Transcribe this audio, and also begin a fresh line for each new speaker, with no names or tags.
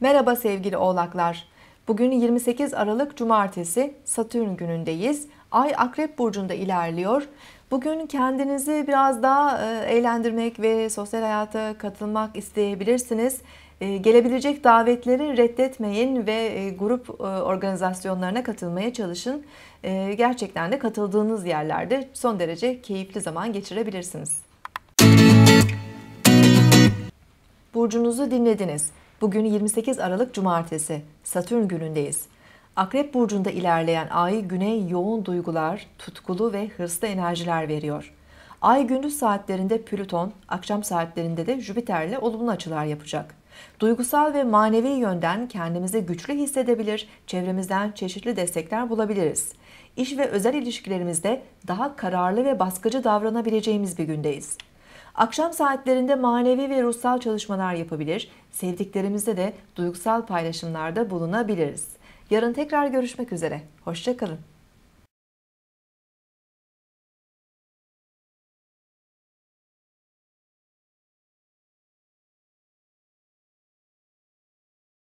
Merhaba sevgili oğlaklar. Bugün 28 Aralık Cumartesi Satürn günündeyiz. Ay Akrep Burcu'nda ilerliyor. Bugün kendinizi biraz daha e, eğlendirmek ve sosyal hayata katılmak isteyebilirsiniz. E, gelebilecek davetleri reddetmeyin ve e, grup organizasyonlarına katılmaya çalışın. Gerçekten de katıldığınız yerlerde son derece keyifli zaman geçirebilirsiniz. Burcunuzu dinlediniz. Bugün 28 Aralık Cumartesi, Satürn günündeyiz. Akrep burcunda ilerleyen ay güne yoğun duygular, tutkulu ve hırslı enerjiler veriyor. Ay gündüz saatlerinde Plüton, akşam saatlerinde de Jüpiter ile olumlu açılar yapacak. Duygusal ve manevi yönden kendimizi güçlü hissedebilir, çevremizden çeşitli destekler bulabiliriz. İş ve özel ilişkilerimizde daha kararlı ve baskıcı davranabileceğimiz bir gündeyiz. Akşam saatlerinde manevi ve ruhsal çalışmalar yapabilir, sevdiklerimizle de duygusal paylaşımlarda bulunabiliriz. Yarın tekrar görüşmek üzere. Hoşçakalın.